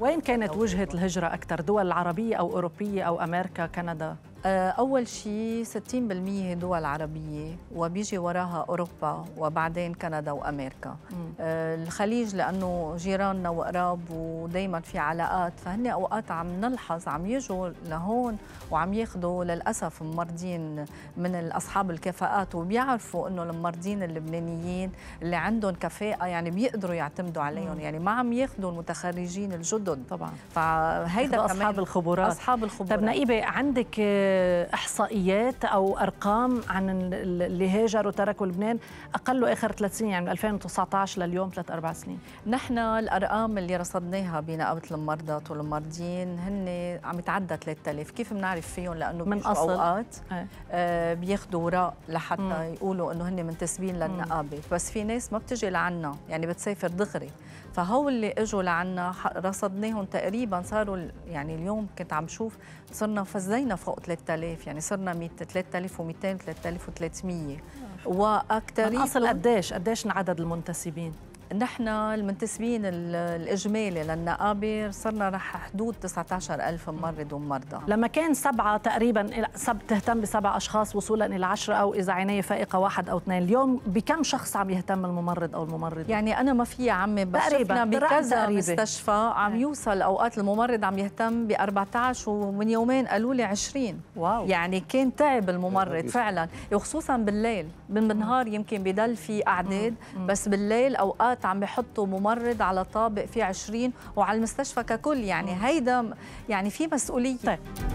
وين كانت وجهة الهجرة أكثر دول عربية أو أوروبية أو أمريكا كندا آه، أول شيء 60% دول عربية وبيجي وراها أوروبا وبعدين كندا وأمريكا آه، الخليج لأنه جيراننا وقراب ودايما في علاقات فهن أوقات عم نلحظ عم يجوا لهون وعم ياخذوا للأسف ممرضين من أصحاب الكفاءات وبيعرفوا أنه الممرضين اللبنانيين اللي عندهم كفاءة يعني بيقدروا يعتمدوا عليهم مم. يعني ما عم ياخذوا المتخرجين الجدد طبعا فهيدا كمان أصحاب الخبرات أصحاب الخبرات طب نقيبة عندك احصائيات او ارقام عن اللي هاجروا وتركوا لبنان اقل اخر ثلاث سنين يعني من 2019 لليوم ثلاث اربع سنين نحن الارقام اللي رصدناها بنقابه المرضى والمرضيين هن عم يتعدى 3000 كيف بنعرف فيهم لانه من أصل. اوقات إيه. آه، بياخذوا وراء لحتى مم. يقولوا انه هن منتسبين للنقابه بس في ناس ما بتجي لعنا يعني بتسافر دغري فهو اللي اجوا لعنا رصدناهم تقريبا صاروا يعني اليوم كنت عم شوف صرنا فزينا فوق 3000 3000 يعني صرنا 3200 3200 3300 واكثر اصل قديش قديش عدد المنتسبين نحن المنتسبين الإجمالي للنقابة صرنا رح حدود 19 ألف ممرض ومرضى لما كان سبعة تقريبا سب تهتم بسبع أشخاص وصولا إلى عشرة أو إذا عناية فائقة واحد أو اثنين اليوم بكم شخص عم يهتم الممرض أو الممرضة؟ يعني أنا ما في عمي بس شفنا بكذا مستشفى عم يوصل أوقات الممرض عم يهتم ب 14 ومن يومين قالوا لي 20 واو يعني كان تعب الممرض فعلا وخصوصا بالليل بالنهار يمكن بضل في أعداد بس بالليل أوقات الوقت عم بحطوا ممرض على طابق في 20 وعلى المستشفى ككل يعني هيدا يعني في مسؤوليه طيب.